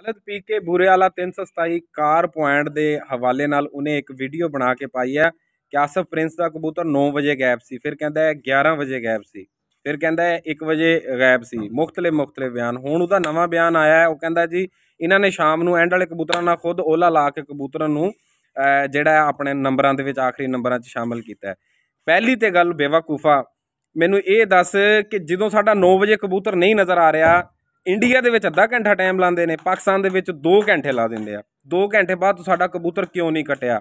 ਅਲਦ ਪੀ ਕੇ ਵਾਲਾ 327 ਕਾਰ ਪੁਆਇੰਟ ਦੇ ਹਵਾਲੇ ਨਾਲ ਉਹਨੇ ਇੱਕ ਵੀਡੀਓ ਬਣਾ ਕੇ ਪਾਈ ਹੈ ਕਿ ਆਸਫ ਪ੍ਰਿੰਸ ਦਾ ਕਬੂਤਰ 9 ਵਜੇ ਗਾਇਬ ਸੀ ਫਿਰ ਕਹਿੰਦਾ ਹੈ 11 ਵਜੇ ਗਾਇਬ ਸੀ ਫਿਰ ਕਹਿੰਦਾ ਹੈ 1 ਵਜੇ ਗਾਇਬ ਸੀ ਮੁxtਲੇ ਮੁxtਲੇ ਬਿਆਨ ਹੁਣ ਉਹਦਾ ਨਵਾਂ ਬਿਆਨ ਆਇਆ ਹੈ ਉਹ ਕਹਿੰਦਾ ਜੀ ਇਹਨਾਂ ਨੇ ਸ਼ਾਮ ਨੂੰ ਐਂਡ ਵਾਲੇ ਕਬੂਤਰਾਂ ਨਾਲ ਖੁਦ ਓਲਾ ਲਾ ਕੇ ਕਬੂਤਰਾਂ ਨੂੰ ਜਿਹੜਾ ਆਪਣੇ ਨੰਬਰਾਂ ਦੇ ਵਿੱਚ ਆਖਰੀ ਨੰਬਰਾਂ 'ਚ ਸ਼ਾਮਲ ਕੀਤਾ ਹੈ ਪਹਿਲੀ ਤੇ ਗੱਲ ਬੇਵਕੂਫਾ ਮੈਨੂੰ ਇਹ ਦੱਸ ਕਿ ਜਦੋਂ ਸਾਡਾ 9 ਵਜੇ ਕਬੂਤਰ ਨਹੀਂ ਨਜ਼ਰ ਆ ਰਿਹਾ ਇੰਡੀਆ ਦੇ ਵਿੱਚ ਅੱਧਾ ਘੰਟਾ ਟਾਈਮ ਲਾਉਂਦੇ ਨੇ ਪਾਕਿਸਤਾਨ ਦੇ ਵਿੱਚ 2 ਘੰਟੇ ਲਾ ਦਿੰਦੇ ਆ 2 ਘੰਟੇ ਬਾਅਦ ਸਾਡਾ ਕਬੂਤਰ ਕਿਉਂ ਨਹੀਂ ਕਟਿਆ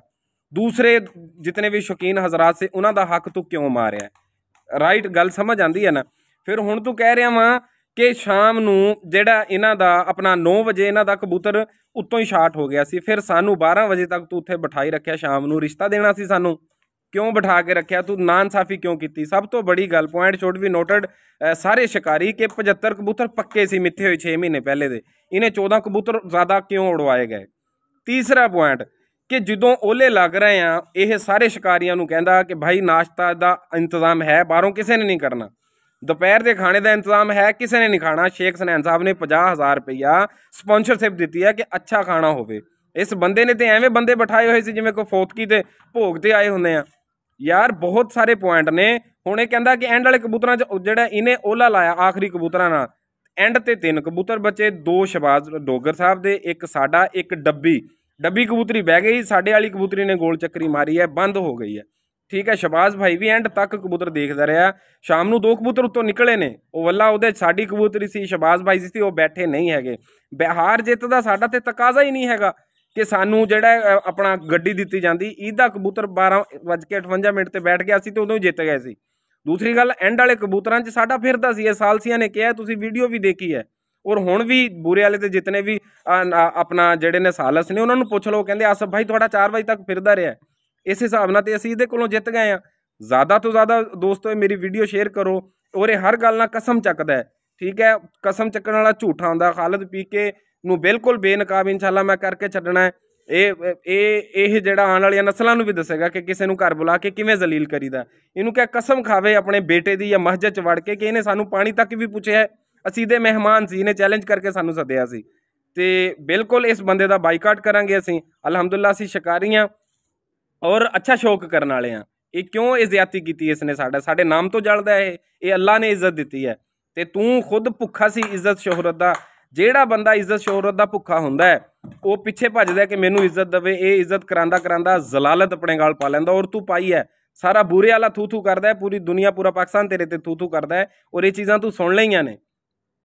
ਦੂਸਰੇ ਜਿਤਨੇ ਵੀ ਸ਼ੌਕੀਨ ਹਜ਼ਰਤ ਸੇ ਉਹਨਾਂ ਦਾ ਹੱਕ ਤੂੰ ਕਿਉਂ ਮਾਰਿਆ ਰਾਈਟ ਗੱਲ ਸਮਝ ਆਂਦੀ ਹੈ ਨਾ ਫਿਰ ਹੁਣ ਤੂੰ ਕਹਿ ਰਿਹਾ ਵਾਂ ਕਿ ਸ਼ਾਮ ਨੂੰ ਜਿਹੜਾ ਇਹਨਾਂ ਦਾ ਆਪਣਾ 9 ਵਜੇ ਇਹਨਾਂ ਦਾ ਕਬੂਤਰ ਉੱਤੋਂ ਹੀ ਸ਼ਾਟ ਹੋ ਗਿਆ ਸੀ ਫਿਰ ਸਾਨੂੰ 12 ਵਜੇ ਤੱਕ ਤੂੰ ਉੱਥੇ ਬਿਠਾਈ ਰੱਖਿਆ ਸ਼ਾਮ ਨੂੰ ਰਿਸ਼ਤਾ ਦੇਣਾ ਸੀ ਸਾਨੂੰ ਕਿਉਂ ਬਿਠਾ ਕੇ ਰੱਖਿਆ ਤੂੰ ਨਾਇਨਸਾਫੀ ਕਿਉਂ ਕੀਤੀ ਸਭ ਤੋਂ ਬੜੀ ਗੱਲ ਪੁਆਇੰਟ ਸ਼ੁੱਡ ਵੀ ਨੋਟਡ ਸਾਰੇ ਸ਼ਿਕਾਰੀ ਕਿ 75 ਕਬੂਤਰ ਪੱਕੇ ਸੀ ਮਿੱਥੇ ਹੋਏ 6 ਮਹੀਨੇ ਪਹਿਲੇ ਦੇ ਇਹਨੇ 14 ਕਬੂਤਰ ਜ਼ਿਆਦਾ ਕਿਉਂ ਉਡਵਾਏ ਗਏ ਤੀਸਰਾ ਪੁਆਇੰਟ ਕਿ ਜਦੋਂ ਓਲੇ ਲੱਗ ਰਹੇ ਆ ਇਹ ਸਾਰੇ ਸ਼ਿਕਾਰੀਆਂ ਨੂੰ ਕਹਿੰਦਾ ਕਿ ਭਾਈ ਨਾਸ਼ਤਾ ਦਾ ਇੰਤਜ਼ਾਮ ਹੈ ਬਾਹਰੋਂ ਕਿਸੇ ਨੇ ਨਹੀਂ ਕਰਨਾ ਦੁਪਹਿਰ ਦੇ ਖਾਣੇ ਦਾ ਇੰਤਜ਼ਾਮ ਹੈ ਕਿਸੇ ਨੇ ਨਹੀਂ ਖਾਣਾ ਸ਼ੇਖ ਸਨੈਨ ਸਾਹਿਬ ਨੇ 50000 ਰੁਪਇਆ ਸਪਾਂਸਰਸ਼ਿਪ ਦਿੱਤੀ ਹੈ ਕਿ ਅੱਛਾ ਖਾਣਾ ਹੋਵੇ ਇਸ ਬੰਦੇ ਨੇ ਤੇ ਐਵੇਂ ਬੰਦੇ ਬਿਠਾਏ ਹੋਏ ਸੀ ਜਿਵੇਂ ਕੋਈ ਫੋਤਕੀ ਤੇ ਭੋਗ ਤੇ ਆਏ ਹੁੰਦੇ ਆ ਯਾਰ ਬਹੁਤ ਸਾਰੇ ਪੁਆਇੰਟ ਨੇ ਹੁਣ ਇਹ ਕਹਿੰਦਾ ਕਿ ਐਂਡ ਵਾਲੇ ਕਬੂਤਰਾਂ 'ਚ ਜਿਹੜਾ ਇਹਨੇ ਓਲਾ ਲਾਇਆ ਆਖਰੀ ਕਬੂਤਰਾਂ ਨਾਲ ਐਂਡ ਤੇ ਤਿੰਨ ਕਬੂਤਰ ਬਚੇ ਦੋ ਸ਼ਬਾਜ਼ ਡੋਗਰ ਸਾਹਿਬ ਦੇ ਇੱਕ ਸਾਡਾ ਇੱਕ ਡੱਬੀ ਡੱਬੀ ਕਬੂਤਰੀ ਬਹਿ ਗਈ ਸਾਡੇ ਵਾਲੀ ਕਬੂਤਰੀ ਨੇ ਗੋਲ ਚੱਕਰੀ ਮਾਰੀ ਹੈ ਬੰਦ ਹੋ ਗਈ ਹੈ ਠੀਕ ਹੈ ਸ਼ਬਾਜ਼ ਭਾਈ ਵੀ ਐਂਡ ਤੱਕ ਕਬੂਤਰ ਦੇਖਦਾ ਰਿਹਾ ਸ਼ਾਮ ਨੂੰ ਦੋ ਕਬੂਤਰ ਉੱਤੋਂ ਨਿਕਲੇ ਨੇ ਉਹ ਵੱਲਾ ਉਹਦੇ ਸਾਡੀ ਕਬੂਤਰੀ ਸੀ ਸ਼ਬਾਜ਼ ਭਾਈ ਸੀ ਉਹ ਬੈਠੇ ਨਹੀਂ ਹੈਗੇ ਬਿਹਾਰ ਜਿੱਤ ਦਾ ਸਾਡਾ ਤੇ ਤਕਾਜ਼ਾ ਹੀ ਨਹੀਂ ਹੈਗਾ ਕਿ ਸਾਨੂੰ ਜਿਹੜਾ ਆਪਣਾ ਗੱਡੀ ਦਿੱਤੀ ਜਾਂਦੀ ਇਹਦਾ ਕਬੂਤਰ 12:58 ਮਿੰਟ ਤੇ ਬੈਠ ਗਿਆ ਸੀ ਤੇ ਉਦੋਂ ਜਿੱਤ ਗਏ ਸੀ ਦੂਸਰੀ ਗੱਲ ਐਂਡ ਵਾਲੇ ਕਬੂਤਰਾਂ 'ਚ ਸਾਡਾ ਫਿਰਦਾ ਸੀ ਇਹ ਸਾਲਸੀਆਂ ਨੇ ਕਿਹਾ ਤੁਸੀਂ ਵੀਡੀਓ ਵੀ ਦੇਖੀ ਹੈ ਔਰ ਹੁਣ ਵੀ ਬੂਰੇ ਵਾਲੇ ਤੇ ਜਿੰਨੇ ਵੀ ਆਪਣਾ ਜਿਹੜੇ ਨੇ ਸਾਲਸ ਨੇ ਉਹਨਾਂ ਨੂੰ ਪੁੱਛ ਲਓ ਕਹਿੰਦੇ ਅਸਫ ਭਾਈ ਤੁਹਾਡਾ 4 ਵਜੇ ਤੱਕ ਫਿਰਦਾ ਰਿਹਾ ਇਸ ਹਿਸਾਬ ਨਾਲ ਤੇ ਅਸੀਂ ਇਹਦੇ ਕੋਲੋਂ ਜਿੱਤ ਗਏ ਆ ਜ਼ਿਆਦਾ ਤੋਂ ਜ਼ਿਆਦਾ ਦੋਸਤੋ ਇਹ ਮੇਰੀ ਵੀਡੀਓ ਸ਼ੇਅਰ ਕਰੋ ਔਰ ਇਹ ਹਰ ਗੱਲ ਨਾਲ ਕਸਮ ਚੱਕਦਾ ਹੈ ਠੀਕ ਹੈ ਕਸਮ ਚੱਕਣ ਵਾਲਾ ਝੂਠਾ ਹੁੰਦਾ ਖਾਲਦ ਪੀ ਕੇ ਨੂੰ ਬਿਲਕੁਲ ਬੇਨਕਾਬ ਇਨਸ਼ਾਅੱਲਾ ਮੈਂ ਕਰਕੇ ਛੱਡਣਾ ਹੈ ਇਹ ਇਹ ਇਹ ਜਿਹੜਾ ਆਉਣ ਵਾਲੀਆਂ ਨਸਲਾਂ ਨੂੰ ਵੀ ਦੱਸੇਗਾ ਕਿ ਕਿਸੇ ਨੂੰ ਘਰ ਬੁਲਾ ਕੇ ਕਿਵੇਂ ਜ਼ਲੀਲ ਕਰੀਦਾ ਇਹਨੂੰ ਕਹੇ ਕਸਮ ਖਾਵੇ ਆਪਣੇ ਬੇਟੇ ਦੀ ਜਾਂ ਮਸਜਿਦ ਚ ਵੜ ਕੇ ਕਿ ਇਹਨੇ ਸਾਨੂੰ ਪਾਣੀ ਤੱਕ ਵੀ ਪੁੱਛਿਆ ਅਸੀਂ ਦੇ ਮਹਿਮਾਨ ਸੀ ਇਹਨੇ ਚੈਲੰਜ ਕਰਕੇ ਸਾਨੂੰ ਸੱਦਿਆ ਸੀ ਤੇ ਬਿਲਕੁਲ ਇਸ ਬੰਦੇ ਦਾ ਬਾਈਕਾਟ ਕਰਾਂਗੇ ਅਸੀਂ ਅਲਹਮਦੁਲਿਲਾ ਅਸੀਂ ਸ਼ਿਕਾਰੀਆਂ ਔਰ ਅੱਛਾ ਸ਼ੌਕ ਕਰਨ ਵਾਲੇ ਆ ਇਹ ਕਿਉਂ ਇਹ ਜ਼ਿਆਤੀ ਕੀਤੀ ਇਸਨੇ ਸਾਡਾ ਸਾਡੇ ਨਾਮ ਤੋਂ ਜਲਦਾ ਇਹ ਇਹ ਅੱਲਾ ਨੇ ਇੱਜ਼ਤ ਦਿੱਤੀ ਹੈ ਤੇ ਤੂੰ ਖੁਦ ਭੁੱਖਾ ਸੀ ਇੱਜ਼ਤ ਸ਼ੋਹਰਤ ਦਾ ਜਿਹੜਾ ਬੰਦਾ ਇੱਜ਼ਤ ਸ਼ੋਹਰਤ ਦਾ ਭੁੱਖਾ ਹੁੰਦਾ ਹੈ ਉਹ ਪਿੱਛੇ ਭੱਜਦਾ ਕਿ ਮੈਨੂੰ ਇੱਜ਼ਤ ਦਵੇ ਇਹ ਇੱਜ਼ਤ ਕਰਾਂਦਾ ਕਰਾਂਦਾ ਜ਼ਲਾਲਤ ਆਪਣੇ ਗਾਲ ਪਾ ਲੈਂਦਾ ਔਰ ਤੂੰ ਪਾਈ ਹੈ ਸਾਰਾ ਬੁਰੇ ਵਾਲਾ ਥੂ ਥੂ ਕਰਦਾ ਹੈ ਪੂਰੀ ਦੁਨੀਆ ਪੂਰਾ ਪਾਕਿਸਤਾਨ ਤੇਰੇ ਤੇ ਥੂ ਥੂ ਕਰਦਾ ਹੈ ਔਰ ਇਹ ਚੀਜ਼ਾਂ ਤੂੰ ਸੁਣ ਲਈਆਂ ਨੇ